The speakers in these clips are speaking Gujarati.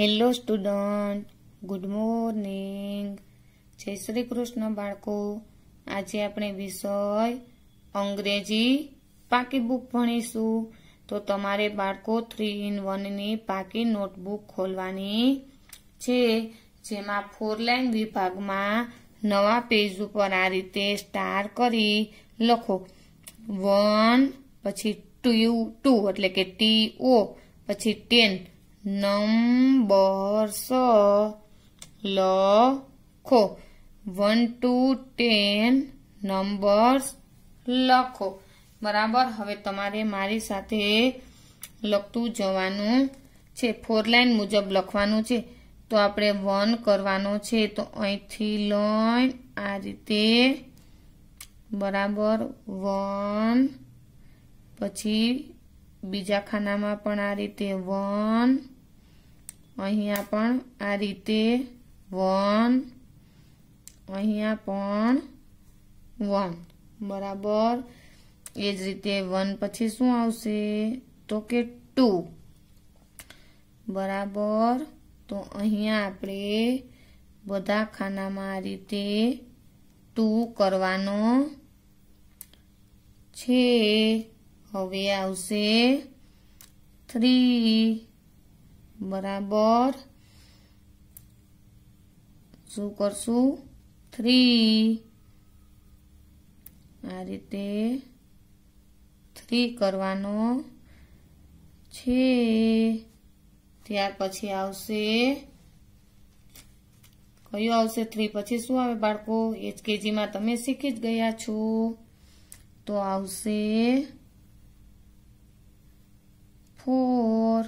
હેલો સ્ટુડન્ટ ગુડ મોર્નિંગ જય શ્રી કૃષ્ણ બાળકો આજે આપણે વિષય અંગ્રેજી પાકી બુક ભણીશું તો તમારે બાળકો થ્રી ઇન વનની પાકી નોટબુક ખોલવાની છે જેમાં ફોર લાઇન વિભાગમાં નવા પેજ ઉપર આ રીતે સ્ટાર કરી લખો વન પછી ટુ ટુ એટલે કે ટી ઓ પછી ટેન નંબર સ લખો વન ટુ ટેન નંબર્સ લખો બરાબર હવે તમારે મારી સાથે લખતું જવાનું છે ફોર લાઈન મુજબ લખવાનું છે તો આપણે વન કરવાનો છે તો અહીંથી લઈ આ રીતે બરાબર વન પછી બીજા ખાનામાં પણ આ રીતે વન અહીંયા પણ આ રીતે વન અહીંયા પણ વન બરાબર એ જ રીતે વન પછી શું આવશે તો કે ટુ બરાબર તો અહીંયા આપણે બધા ખાનામાં આ રીતે ટુ કરવાનો છે હવે આવશે થ્રી બરાબર શું કરશું થ્રી આ રીતે થ્રી કરવાનો છે ત્યાર પછી આવશે કયું આવશે થ્રી પછી શું આવે બાળકો એચ કેજીમાં તમે શીખી જ ગયા છો તો આવશે ફોર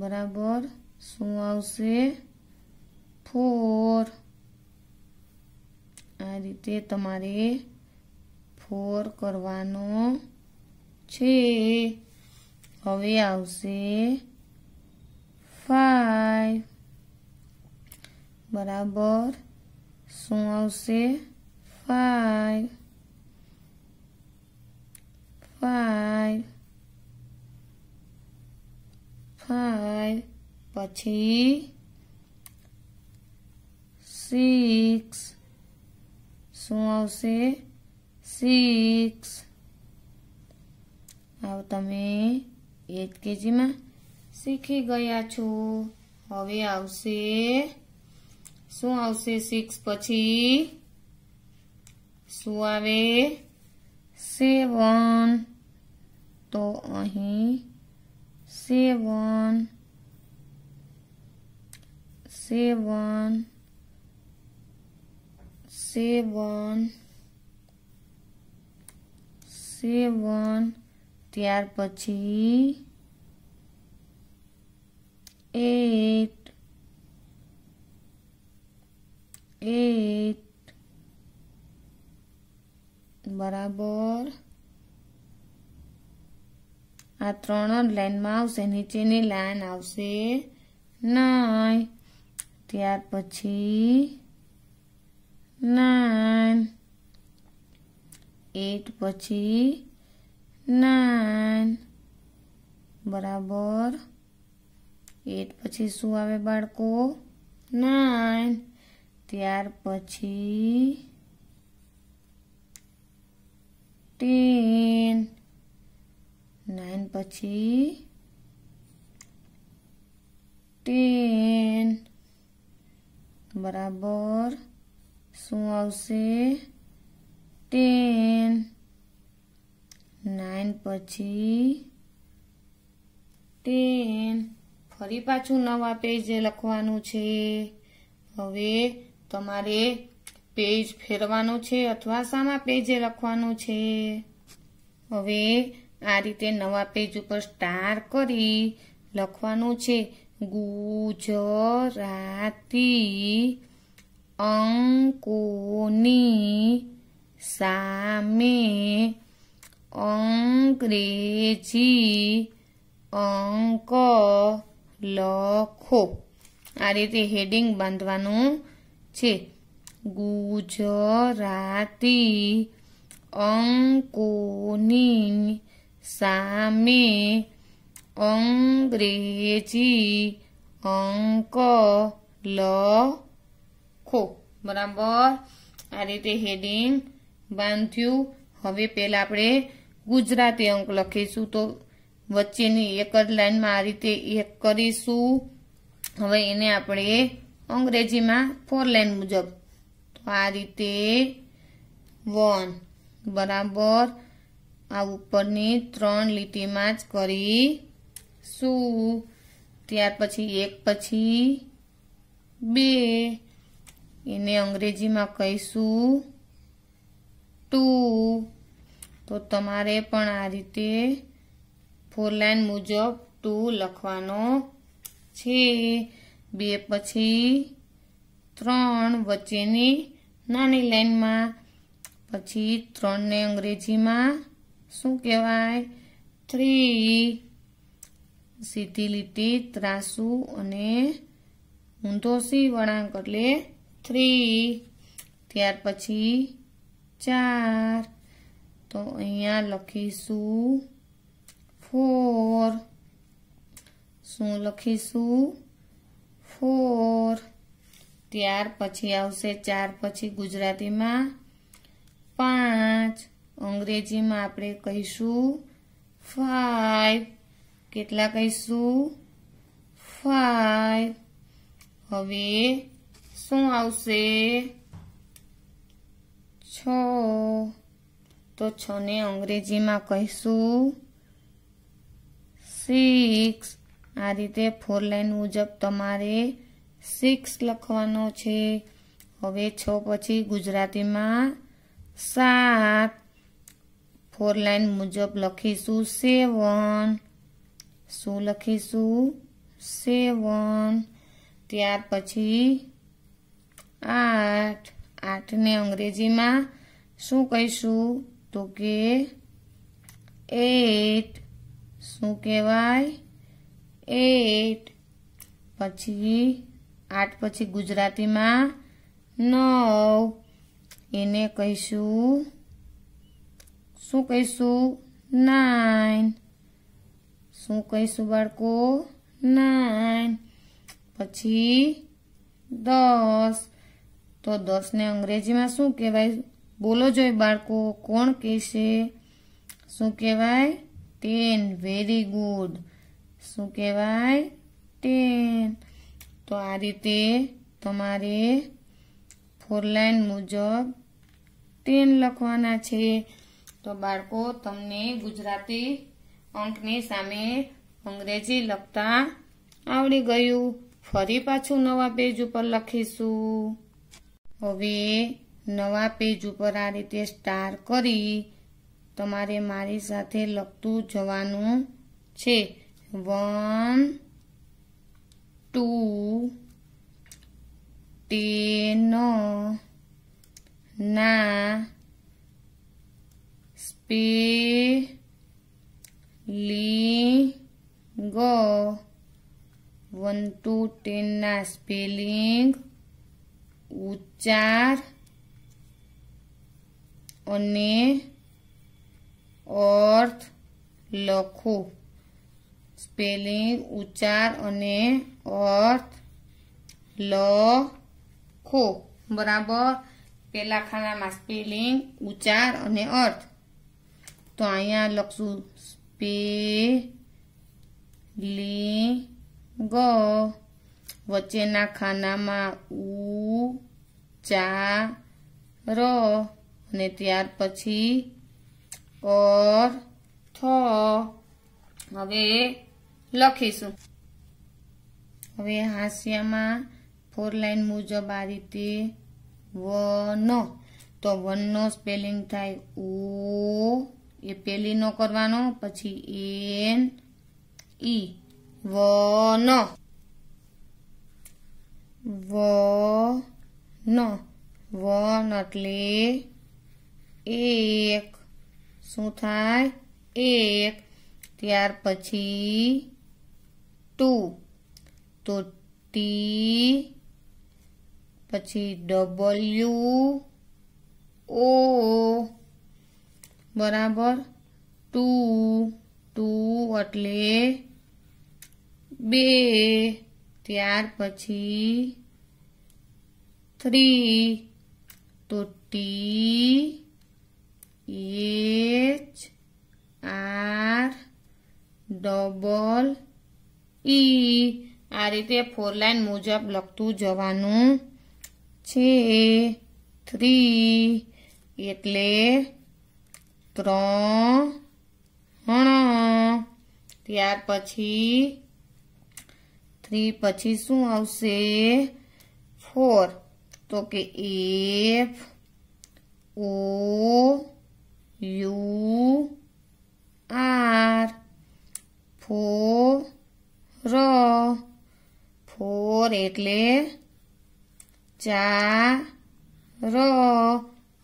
બરાબર શું આવશે ફોર આ રીતે તમારે ફોર કરવાનો છે હવે આવશે ફાઈવ બરાબર શું આવશે ફાઈવ ફાઈવ ફાઈવ પછી સિક્સ શું આવશે સિક્સ આવો તમે એજ કેજીમાં શીખી ગયા છો હવે આવશે શું આવશે સિક્સ પછી શું આવે સેવન તો અહીં seven seven seven seven ત્યાર પછી eight eight બરાબર આ ત્રણ જ લાઇનમાં આવશે નીચેની લાઇન આવશે નાઇન ત્યાર પછી નાઇન એટ પછી નાઇન બરાબર એટ પછી શું આવે બાળકો નાઇન ત્યાર પછી ટેન નાઇન પછી ટેન બરાબર શું આવશે ટેન નાઇન પછી ટેન ફરી પાછું નવા પેજ લખવાનું છે હવે તમારે પેજ ફેરવાનું છે અથવા સામા પેજે લખવાનું છે હવે આ રીતે નવા પેજ ઉપર સ્ટાર કરી લખવાનું છે ગુજરાતી અંકોની સામે અંગ્રેજી અંક લખો આ રીતે હેડિંગ બાંધવાનું છે ગુજરાતી અંકોની સામે અંગ્રેજી અંક લખો બરાબર આ રીતે હેડિંગ બાંધ્યું હવે પહેલાં આપણે ગુજરાતી અંક લખીશું તો વચ્ચેની એક જ લાઈનમાં આ રીતે એક કરીશું હવે એને આપણે અંગ્રેજીમાં ફોર લાઈન મુજબ તો આ રીતે વન બરાબર આ ઉપરની ત્રણ લીટીમાં જ કરીશું ત્યાર પછી એક પછી બે એને અંગ્રેજીમાં કહીશું ટુ તો તમારે પણ આ રીતે ફોર લાઈન મુજબ ટુ લખવાનો છે બે પછી ત્રણ વચ્ચેની નાની લાઈનમાં પછી ત્રણને અંગ્રેજીમાં શું કહેવાય થ્રી સીધી લીટી ત્રાસુ અને ઊંધો વળાંક એટલે થ્રી ત્યાર પછી ચાર તો અહીંયા લખીશું ફોર શું લખીશું ફોર ત્યાર પછી આવશે ચાર પછી ગુજરાતીમાં પાંચ અંગ્રેજીમાં આપણે કહીશું ફાઈવ કેટલા કહીશું ફાઈવ હવે શું આવશે છ તો છ ને અંગ્રેજીમાં કહીશું સિક્સ આ રીતે ફોર લાઈન મુજબ તમારે સિક્સ લખવાનો છે હવે છ પછી ગુજરાતીમાં સાત ફોર લાઇન મુજબ લખીશું સેવન શું લખીશું સેવન ત્યાર પછી આઠ આઠને અંગ્રેજીમાં શું કહીશું તો કે એટ શું કહેવાય એટ પછી આઠ પછી ગુજરાતીમાં નવ એને કહીશું શું કહીશું નાઇન શું કહીશું બાળકો નાઇન પછી દસ તો દસને અંગ્રેજીમાં શું કહેવાય બોલો જોઈએ બાળકો કોણ કહેશે શું કહેવાય ટેન વેરી ગુડ શું કહેવાય ટેન તો આ રીતે તમારે ફોર લાઇન મુજબ ટેન લખવાના છે તો બાળકો તમને ગુજરાતી અંકની સામે અંગ્રેજી લખતા આવડી ગયું ફરી પાછું નવા પેજ ઉપર લખીશું હવે નવા પેજ ઉપર આ રીતે સ્ટાર કરી તમારે મારી સાથે લખતું જવાનું છે વન ટુ ટી નામના સ્પેલિંગ ઉચ્ચાર અને અર્થ લખો સ્પેલિંગ ઉચ્ચાર અને અર્થ લખો બરાબર પેલા ખાનામાં સ્પેલિંગ ઉચ્ચાર અને અર્થ તો અહીંયા લખશું સ્પે સ્પેલિંગ વચ્ચેના ખાનામાં ઉ ચા ર અને ત્યાર પછી ઓર થ હવે લખીશું હવે હાસ્યામાં ફોર લાઈન મુજબ આ રીતે વનો તો વનનો સ્પેલિંગ થાય ઉ એ પેલી પેલીનો કરવાનો પછી એન ઈ વનો वन वन एट्ले एक शू थ एक त्यार पी टू तो टी पी डबल्यू ओ बराबर टू टू एट्ले ત્યાર પછી થ્રી તો T H R double E આ રીતે ફોર લાઈન મુજબ લખતું જવાનું છે થ્રી એટલે ત્રણ ત્યાર પછી 3 પછી શું આવશે 4 તો કે એ ઓ યુ આ ર પ ર 4 એટલે 4 ર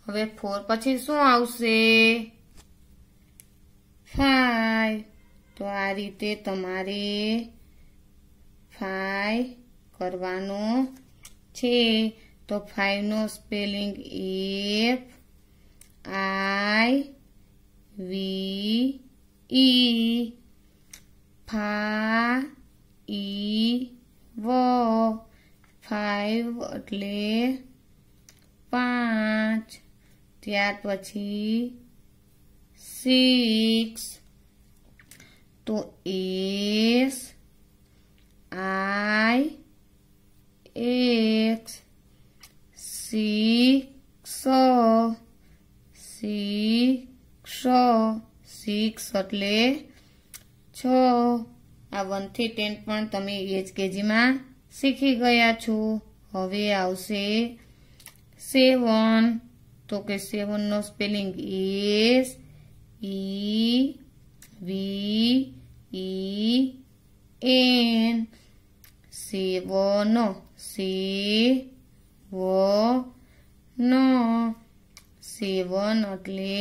હવે 4 પછી શું આવશે 5 આ રીતે તમારે ફાઈ કરવાનો છે તો ફાઈવનો સ્પેલિંગ એફ આઈ વી ઈ ફા ઈ વ ફાઈવ એટલે પાંચ ત્યાર પછી સિક્સ તો એસ એટલે છ આ વનથી ટેન પણ તમે એચ કેજીમાં શીખી ગયા છો હવે આવશે સેવન તો કે સેવનનો spelling S E V E N seven વ ન સેવન એટલે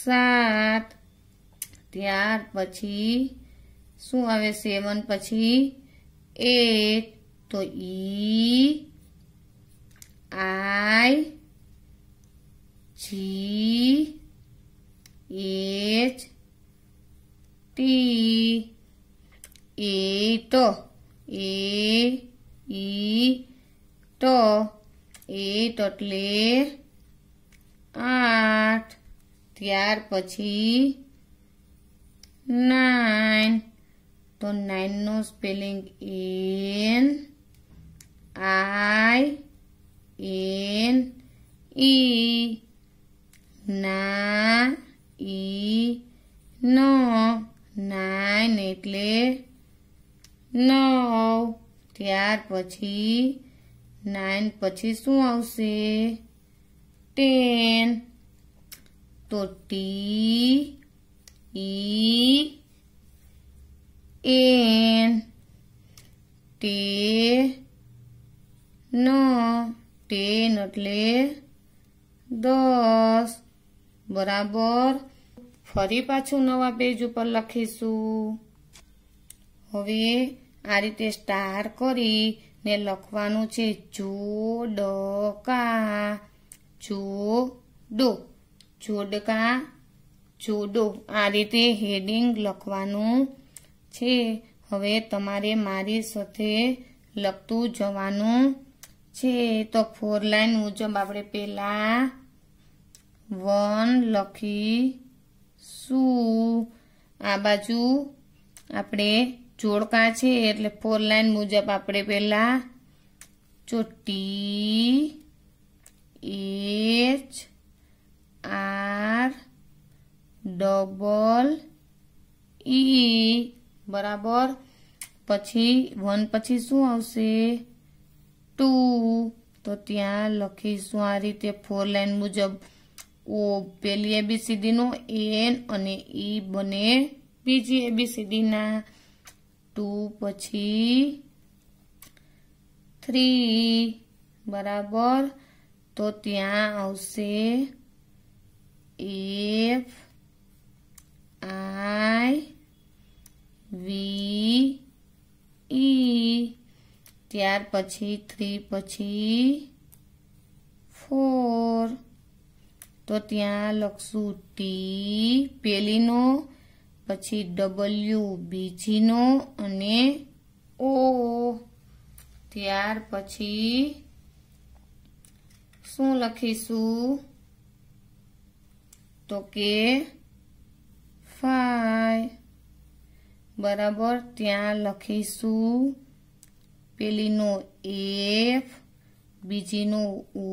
સાત ત્યાર પછી શું આવે સેવન પછી એટ તો ઈ આઈ જી એચ ટી એટો એ ઈ તો એટ એટલે આઠ ત્યાર પછી 9 તો 9 નો સ્પેલિંગ એ N I E N E ના ઈ નો 9 એટલે નો ત્યાર પછી 9 પછી શું આવશે 10 તો T E N T N ten એટલે દસ બરાબર ફરી પાછું નવા પેજ ઉપર લખીશું હવે આ રીતે સ્ટાર કરી ને લખવાનું છે જો ડકા જો ડો જોડકા જોડો આ રીતે હેડિંગ લખવાનું છે હવે તમારે મારી સાથે લખતું જવાનું છે તો ફોર લાઈન મુજબ આપણે પહેલાં વન લખી લખીશું આ બાજુ આપણે જોડકા છે એટલે ફોર લાઈન મુજબ આપણે પહેલાં જો એચ આર ડબલ ઈ બરાબર પછી વન પછી શું આવશે ટુ તો ત્યાં લખીશું આ રીતે ફોર લાઈન મુજબ ઓ પેલી એબીસીડીનો એન અને ઈ e બને બીજી એબીસીડીના ટુ પછી થ્રી બરાબર તો ત્યાં આવશે એ ત્યાર પછી થ્રી પછી ફોર તો ત્યાં લખશું ટી પેલીનો પછી ડબલ્યુ બીજીનો અને ઓ ત્યાર પછી શું લખીશું તો કે ફાય બરાબર ત્યાં લખીશું પેલીનો એફ બીજીનો ઓ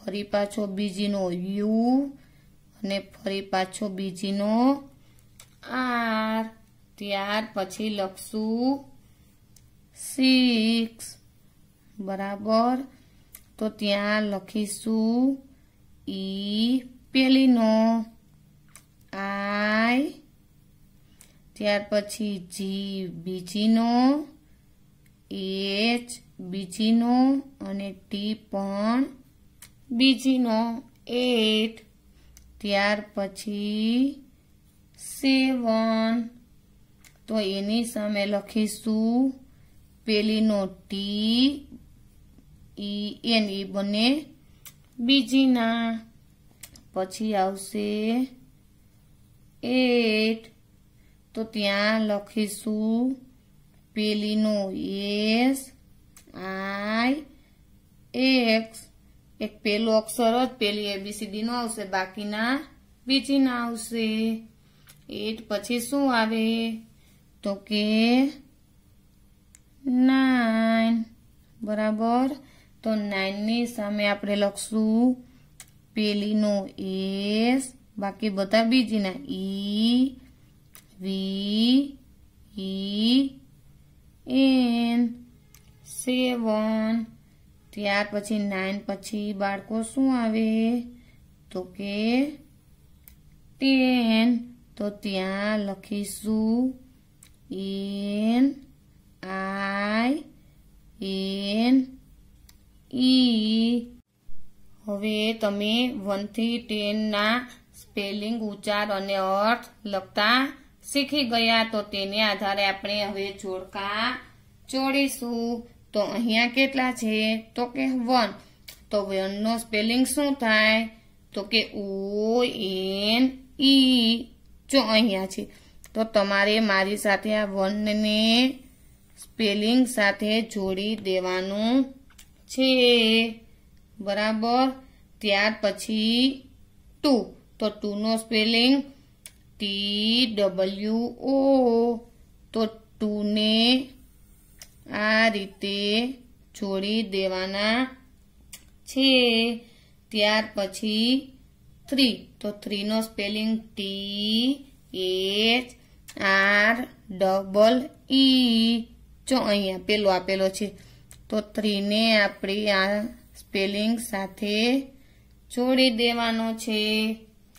ફરી પાછો બીજીનો યુ અને ફરી પાછો બીજીનો આર ત્યાર પછી લખશું સિક્સ બરાબર તો ત્યાં લખીશું ઈ પેલીનો આઈ ત્યાર પછી જી બીજીનો એચ બીજીનો અને ટી પણ બીજીનો એટ ત્યાર પછી સેવન તો એની સામે લખીશું પેલીનો ટી ઈ એન ઈ બને બીજીના પછી આવશે એટ તો ત્યાં લખીશું પેલીનો એસ આઈ એક્સ એક પેલો અક્ષર જ પેલી એબીસીડીનો આવશે બાકીના બીજીના આવશે એટ પછી શું આવે તો કે નાઇન બરાબર તો નાઇનની સામે આપણે લખશું પેલીનો એસ બાકી બધા બીજીના ઈ વી ઈ એન સેવન ત્યાર પછી નાઇન પછી બાળકો શું આવે તો કે ટેન તો ત્યાં લખીશું એન આઈ એન ઈ હવે તમે વનથી ટેનના સ્પેલિંગ ઉચ્ચાર અને અર્થ લખતા શીખી ગયા તો તેને આધારે આપણે હવે જોડકા જોડીશું તો અહીંયા કેટલા છે તો કે વન તો વનનો સ્પેલિંગ શું થાય તો કે ઓ એન ઈ જો અહીંયા છે તો તમારે મારી સાથે આ વનને સ્પેલિંગ સાથે જોડી દેવાનું છે બરાબર ત્યાર પછી ટુ તો ટુનો સ્પેલિંગ ટી ડબલ્યુ ઓ તો ટુને આ રીતે છોડી દેવાના છે ત્યાર પછી થ્રી તો થ્રીનો spelling T H R double E જો અહીંયા પેલો આપેલો છે તો થ્રીને આપણે આ સ્પેલિંગ સાથે છોડી દેવાનો છે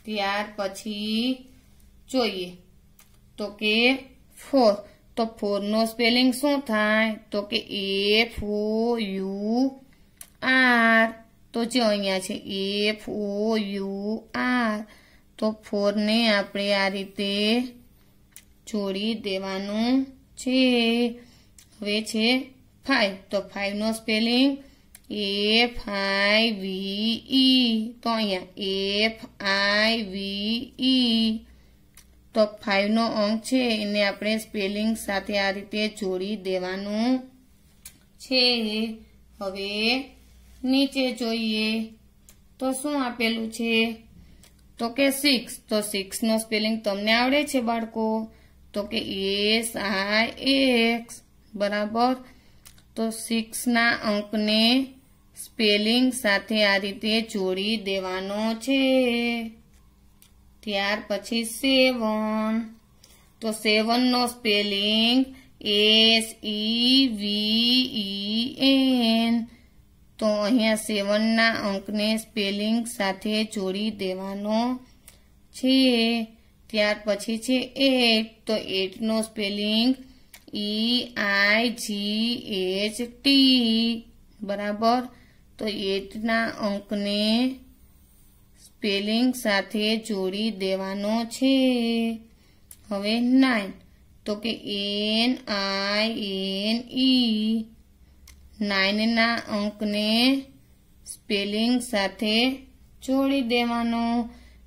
ત્યાર પછી જોઈએ તો કે ફોર તો ફોરનો સ્પેલિંગ શું થાય તો કે એફ ઓ યુ આર તો જે અહીંયા છે એફ ઓ યુ આર તો ફોરને આપણે આ રીતે જોડી દેવાનું છે હવે છે ફાઈવ તો ફાઈવનો સ્પેલિંગ એફ આઈ વી ઈ તો અહીંયા એફ આઈ વી ઈ તો ફાઇવનો અંક છે એને આપણે સ્પેલિંગ સાથે આ રીતે જોડી દેવાનું છે હવે નીચે જોઈએ તો શું આપેલું છે તો કે સિક્સ તો સિક્સનો સ્પેલિંગ તમને આવડે છે બાળકો તો કે એસ આઈ એક્સ બરાબર તો સિક્સના અંકને સ્પેલિંગ સાથે આ રીતે જોડી દેવાનો છે ત્યાર પછી સેવન તો સેવનનો spelling S E V E N તો અહીંયા સેવનના અંકને સ્પેલિંગ સાથે જોડી દેવાનો છે ત્યાર પછી છે એટ તો એટનો spelling E I G H T બરાબર તો એટના અંકને સ્પેલિંગ સાથે જોડી દેવાનો છે હવે નાઇન તો કે એન આઈ એન ઈ નાઇનના અંકને સ્પેલિંગ સાથે જોડી દેવાનો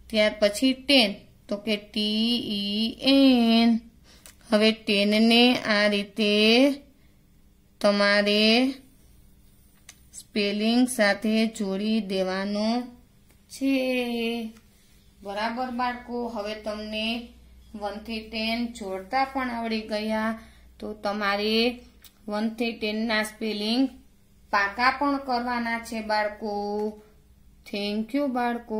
ત્યાર પછી ટેન તો કે ટી ઈ એન હવે ટેનને આ રીતે તમારે સ્પેલિંગ સાથે જોડી દેવાનો છે બરાબર બાળકો હવે તમને વનથી ટેન જોડતા પણ આવડી ગયા તો તમારે વનથી ટેનના સ્પેલિંગ પાકા પણ કરવાના છે બાળકો થેન્ક યુ બાળકો